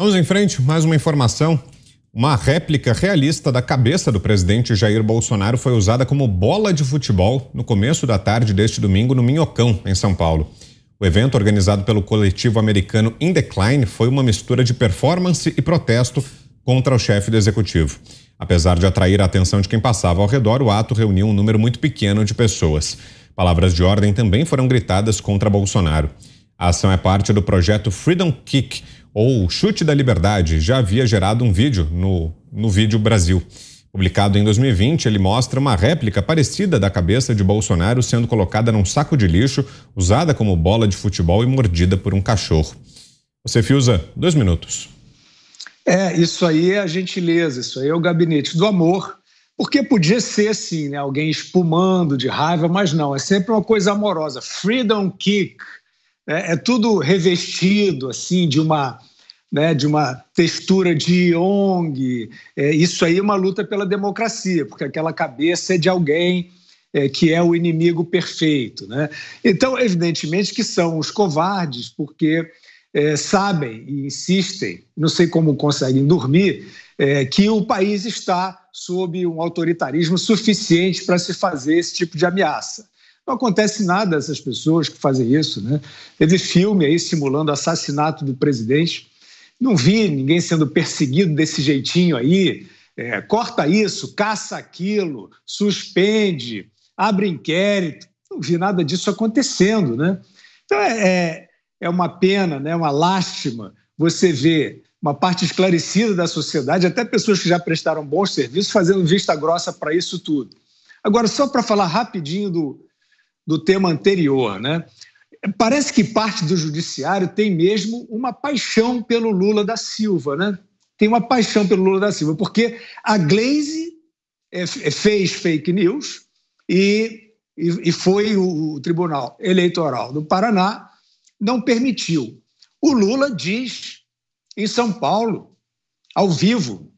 Vamos em frente, mais uma informação. Uma réplica realista da cabeça do presidente Jair Bolsonaro foi usada como bola de futebol no começo da tarde deste domingo no Minhocão, em São Paulo. O evento, organizado pelo coletivo americano In Decline, foi uma mistura de performance e protesto contra o chefe do executivo. Apesar de atrair a atenção de quem passava ao redor, o ato reuniu um número muito pequeno de pessoas. Palavras de ordem também foram gritadas contra Bolsonaro. A ação é parte do projeto Freedom Kick ou Chute da Liberdade, já havia gerado um vídeo no, no Vídeo Brasil. Publicado em 2020, ele mostra uma réplica parecida da cabeça de Bolsonaro sendo colocada num saco de lixo, usada como bola de futebol e mordida por um cachorro. Você Fiuza, dois minutos. É, isso aí é a gentileza, isso aí é o gabinete do amor, porque podia ser assim, né? Alguém espumando de raiva, mas não, é sempre uma coisa amorosa. Freedom kick, é, é tudo revestido assim de uma né, de uma textura de ONG. É, isso aí é uma luta pela democracia, porque aquela cabeça é de alguém é, que é o inimigo perfeito. Né? Então, evidentemente que são os covardes, porque é, sabem e insistem, não sei como conseguem dormir, é, que o país está sob um autoritarismo suficiente para se fazer esse tipo de ameaça. Não acontece nada a essas pessoas que fazem isso, né? Teve filme aí simulando assassinato do presidente. Não vi ninguém sendo perseguido desse jeitinho aí. É, corta isso, caça aquilo, suspende, abre inquérito. Não vi nada disso acontecendo, né? Então é, é, é uma pena, né? Uma lástima você ver uma parte esclarecida da sociedade, até pessoas que já prestaram bons serviços, fazendo vista grossa para isso tudo. Agora, só para falar rapidinho do do tema anterior, né? Parece que parte do judiciário tem mesmo uma paixão pelo Lula da Silva, né? Tem uma paixão pelo Lula da Silva, porque a Glaze é, é, fez fake news e, e foi o Tribunal Eleitoral do Paraná não permitiu. O Lula diz em São Paulo, ao vivo,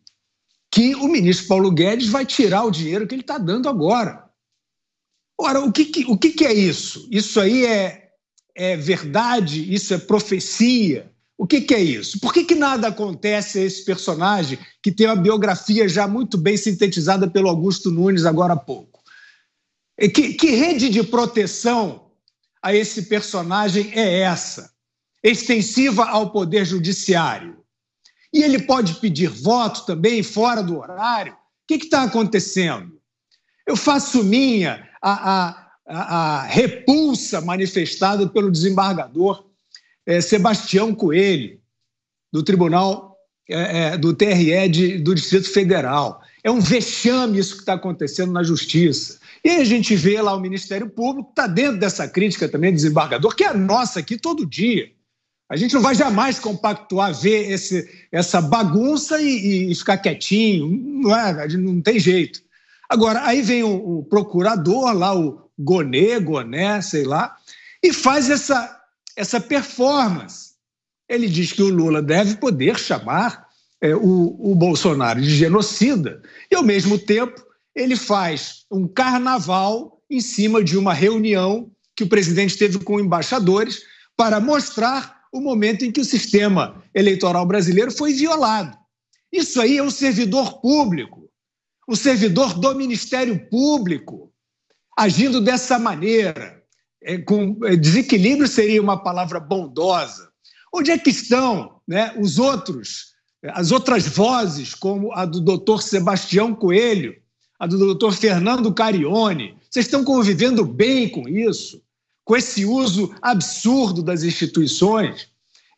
que o ministro Paulo Guedes vai tirar o dinheiro que ele está dando agora. Ora, o que, que o que, que, é isso? Isso aí é, é verdade? Isso é profecia? O que, que é isso? Por que, que nada acontece a esse personagem que tem uma biografia já muito bem sintetizada pelo Augusto Nunes agora há pouco? Que, que rede de proteção a esse personagem é essa? Extensiva ao Poder Judiciário. E ele pode pedir voto também fora do horário? O que está acontecendo? Eu faço minha a, a, a repulsa manifestada pelo desembargador é, Sebastião Coelho, do Tribunal é, do TRE de, do Distrito Federal. É um vexame isso que está acontecendo na justiça. E aí a gente vê lá o Ministério Público, está dentro dessa crítica também, desembargador, que é nossa aqui todo dia. A gente não vai jamais compactuar, ver esse, essa bagunça e, e ficar quietinho. Não, é, não tem jeito. Agora, aí vem o, o procurador lá, o Gonê, Goné, sei lá, e faz essa, essa performance. Ele diz que o Lula deve poder chamar é, o, o Bolsonaro de genocida, e ao mesmo tempo ele faz um carnaval em cima de uma reunião que o presidente teve com embaixadores para mostrar o momento em que o sistema eleitoral brasileiro foi violado. Isso aí é um servidor público o servidor do Ministério Público agindo dessa maneira. É, com é, desequilíbrio seria uma palavra bondosa. Onde é que estão né, os outros, as outras vozes, como a do doutor Sebastião Coelho, a do doutor Fernando Carione? Vocês estão convivendo bem com isso, com esse uso absurdo das instituições?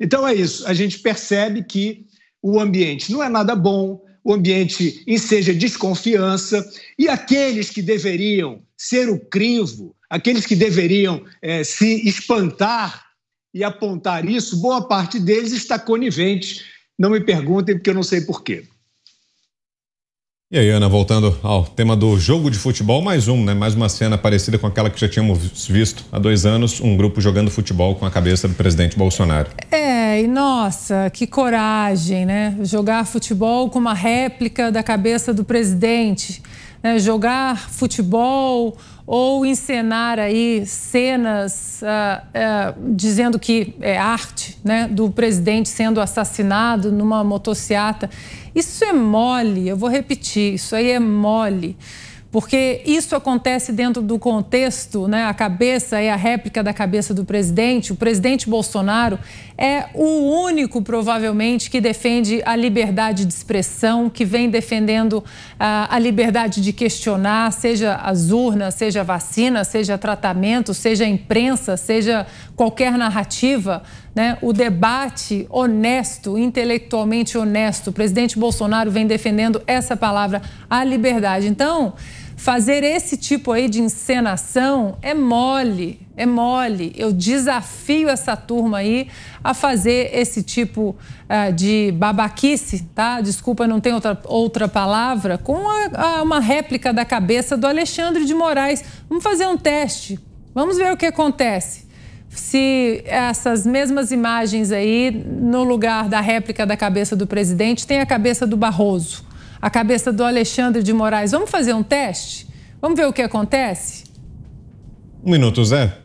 Então é isso, a gente percebe que o ambiente não é nada bom, o ambiente enseja desconfiança, e aqueles que deveriam ser o crivo, aqueles que deveriam é, se espantar e apontar isso, boa parte deles está conivente. Não me perguntem, porque eu não sei porquê. E aí, Ana, voltando ao tema do jogo de futebol, mais um, né? Mais uma cena parecida com aquela que já tínhamos visto há dois anos, um grupo jogando futebol com a cabeça do presidente Bolsonaro. É, e nossa, que coragem, né? Jogar futebol com uma réplica da cabeça do presidente né, jogar futebol ou encenar aí cenas uh, uh, dizendo que é arte, né, do presidente sendo assassinado numa motociata. Isso é mole, eu vou repetir, isso aí é mole porque isso acontece dentro do contexto, né? A cabeça é a réplica da cabeça do presidente. O presidente Bolsonaro é o único, provavelmente, que defende a liberdade de expressão, que vem defendendo a, ah, a liberdade de questionar, seja as urnas, seja a vacina, seja tratamento, seja a imprensa, seja qualquer narrativa né, o debate honesto, intelectualmente honesto. O presidente Bolsonaro vem defendendo essa palavra, a liberdade. Então, fazer esse tipo aí de encenação é mole, é mole. Eu desafio essa turma aí a fazer esse tipo uh, de babaquice, tá? Desculpa, não tem outra, outra palavra, com a, a, uma réplica da cabeça do Alexandre de Moraes. Vamos fazer um teste, vamos ver o que acontece se essas mesmas imagens aí, no lugar da réplica da cabeça do presidente, tem a cabeça do Barroso, a cabeça do Alexandre de Moraes. Vamos fazer um teste? Vamos ver o que acontece? Um minuto, Zé.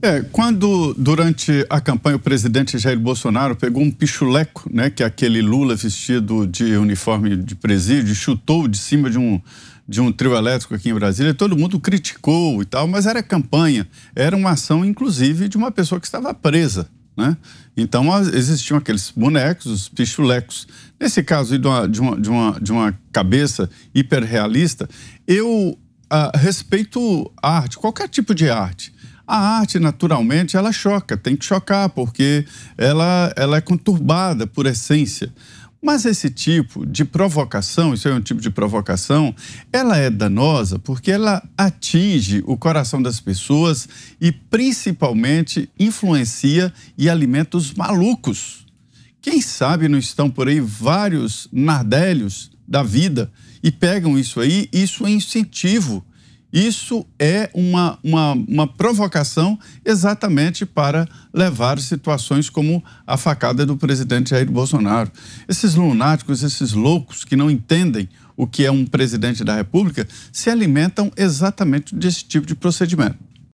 É, quando durante a campanha o presidente Jair Bolsonaro pegou um pichuleco, né, que é aquele Lula vestido de uniforme de presídio, chutou de cima de um de um trio elétrico aqui em Brasília, todo mundo criticou e tal, mas era campanha, era uma ação, inclusive, de uma pessoa que estava presa. Né? Então existiam aqueles bonecos, os pichulecos. Nesse caso de uma, de uma, de uma, de uma cabeça hiperrealista, eu ah, respeito arte, qualquer tipo de arte. A arte, naturalmente, ela choca, tem que chocar, porque ela, ela é conturbada por essência. Mas esse tipo de provocação, isso é um tipo de provocação, ela é danosa porque ela atinge o coração das pessoas e principalmente influencia e alimenta os malucos. Quem sabe não estão por aí vários nardelhos da vida e pegam isso aí, isso é incentivo isso é uma, uma, uma, provocação exatamente para levar situações como a facada do presidente Jair Bolsonaro. Esses lunáticos, esses loucos que não entendem o que é um presidente da República, se alimentam exatamente desse tipo de procedimento.